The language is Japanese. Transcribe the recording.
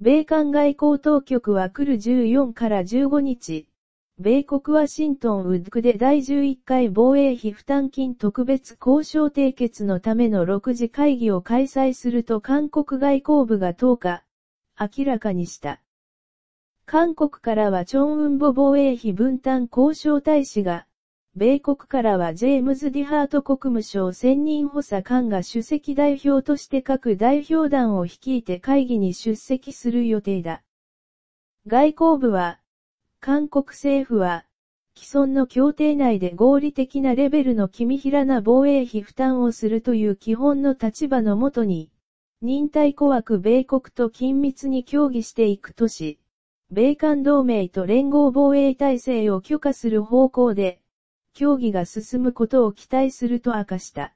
米韓外交当局は来る14から15日、米国ワシントンウックで第11回防衛費負担金特別交渉締結のための6次会議を開催すると韓国外交部が10日、明らかにした。韓国からはチョンウンボ防衛費分担交渉大使が、米国からはジェームズ・ディハート国務省専任補佐官が主席代表として各代表団を率いて会議に出席する予定だ。外交部は、韓国政府は、既存の協定内で合理的なレベルの君平な防衛費負担をするという基本の立場のもとに、忍耐怖く米国と緊密に協議していくとし、米韓同盟と連合防衛体制を許可する方向で、協議が進むことを期待すると明かした。